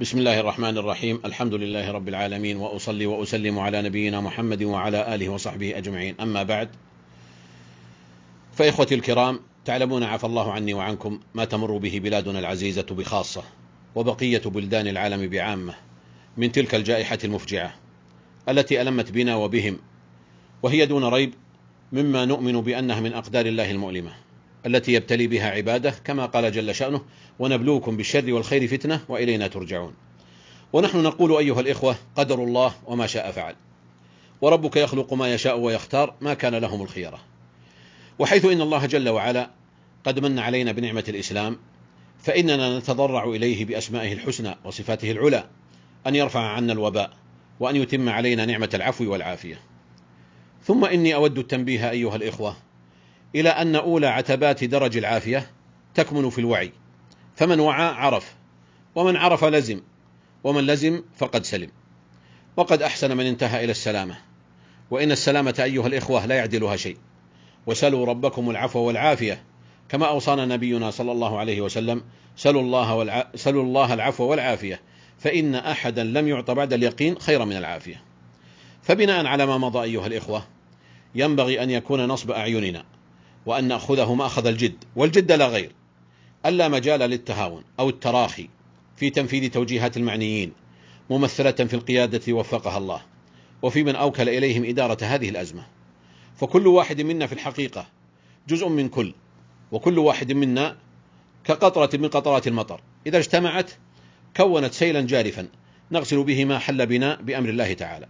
بسم الله الرحمن الرحيم الحمد لله رب العالمين وأصلي وأسلم على نبينا محمد وعلى آله وصحبه أجمعين أما بعد فإخوتي الكرام تعلمون عفى الله عني وعنكم ما تمر به بلادنا العزيزة بخاصة وبقية بلدان العالم بعامة من تلك الجائحة المفجعة التي ألمت بنا وبهم وهي دون ريب مما نؤمن بأنها من أقدار الله المؤلمة التي يبتلي بها عباده كما قال جل شأنه ونبلوكم بالشر والخير فتنة وإلينا ترجعون ونحن نقول أيها الإخوة قدر الله وما شاء فعل وربك يخلق ما يشاء ويختار ما كان لهم الخيرة وحيث إن الله جل وعلا قد من علينا بنعمة الإسلام فإننا نتضرع إليه بأسمائه الحسنى وصفاته العلى أن يرفع عنا الوباء وأن يتم علينا نعمة العفو والعافية ثم إني أود التنبيه أيها الإخوة إلى أن أولى عتبات درج العافية تكمن في الوعي فمن وعى عرف ومن عرف لزم ومن لزم فقد سلم وقد أحسن من انتهى إلى السلامة وإن السلامة أيها الإخوة لا يعدلها شيء وسلوا ربكم العفو والعافية كما أوصانا نبينا صلى الله عليه وسلم سلوا الله, والع... سلوا الله العفو والعافية فإن أحدا لم يعط بعد اليقين خيرا من العافية فبناء على ما مضى أيها الإخوة ينبغي أن يكون نصب أعيننا وأن نأخذه ما أخذ الجد والجد لا غير ألا مجال للتهاون أو التراخي في تنفيذ توجيهات المعنيين ممثلة في القيادة وفقها الله وفي من أوكل إليهم إدارة هذه الأزمة فكل واحد منا في الحقيقة جزء من كل وكل واحد منا كقطرة من قطرات المطر إذا اجتمعت كونت سيلا جارفا نغسل به ما حل بنا بأمر الله تعالى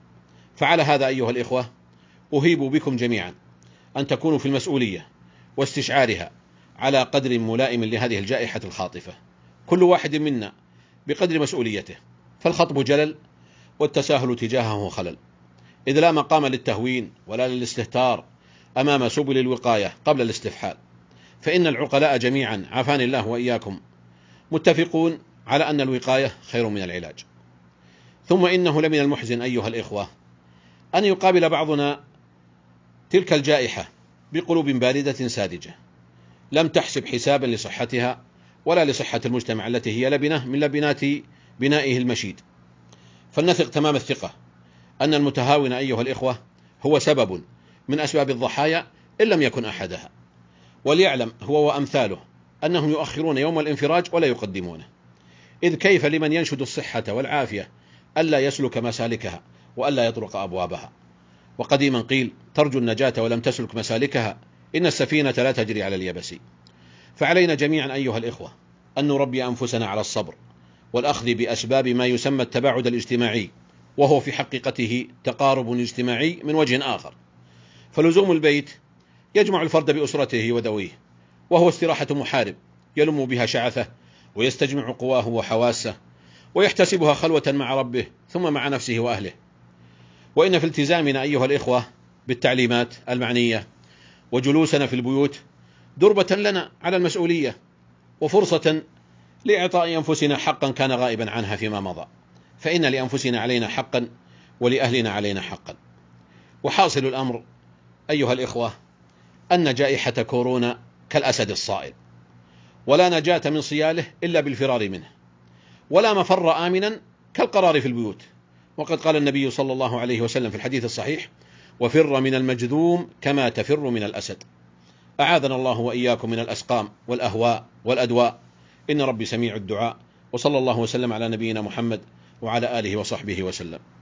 فعلى هذا أيها الإخوة أهيب بكم جميعا أن تكونوا في المسؤولية واستشعارها على قدر ملائم لهذه الجائحة الخاطفة كل واحد منا بقدر مسؤوليته فالخطب جلل والتساهل تجاهه خلل إذ لا مقام للتهوين ولا للاستهتار أمام سبل الوقاية قبل الاستفحال فإن العقلاء جميعا عافاني الله وإياكم متفقون على أن الوقاية خير من العلاج ثم إنه لمن المحزن أيها الإخوة أن يقابل بعضنا تلك الجائحة بقلوب باردة ساذجة لم تحسب حسابا لصحتها ولا لصحة المجتمع التي هي لبنة من لبنات بنائه المشيد فلنثق تمام الثقة أن المتهاون أيها الإخوة هو سبب من أسباب الضحايا إن لم يكن أحدها وليعلم هو وأمثاله أنهم يؤخرون يوم الانفراج ولا يقدمونه إذ كيف لمن ينشد الصحة والعافية ألا يسلك مسالكها وألا يطرق أبوابها وقديما قيل ترجو النجاة ولم تسلك مسالكها إن السفينة لا تجري على اليبس فعلينا جميعا أيها الإخوة أن نربي أنفسنا على الصبر والأخذ بأسباب ما يسمى التباعد الاجتماعي وهو في حقيقته تقارب اجتماعي من وجه آخر فلزوم البيت يجمع الفرد بأسرته وذويه وهو استراحة محارب يلم بها شعثه ويستجمع قواه وحواسه ويحتسبها خلوة مع ربه ثم مع نفسه وأهله وإن في التزامنا أيها الإخوة بالتعليمات المعنية وجلوسنا في البيوت دربة لنا على المسؤولية وفرصة لإعطاء أنفسنا حقا كان غائبا عنها فيما مضى فإن لأنفسنا علينا حقا ولأهلنا علينا حقا وحاصل الأمر أيها الإخوة أن جائحة كورونا كالأسد الصائل ولا نجاة من صياله إلا بالفرار منه ولا مفر آمنا كالقرار في البيوت وقد قال النبي صلى الله عليه وسلم في الحديث الصحيح وفر من المجذوم كما تفر من الأسد أعاذنا الله وإياكم من الأسقام والأهواء والأدواء إن ربي سميع الدعاء وصلى الله وسلم على نبينا محمد وعلى آله وصحبه وسلم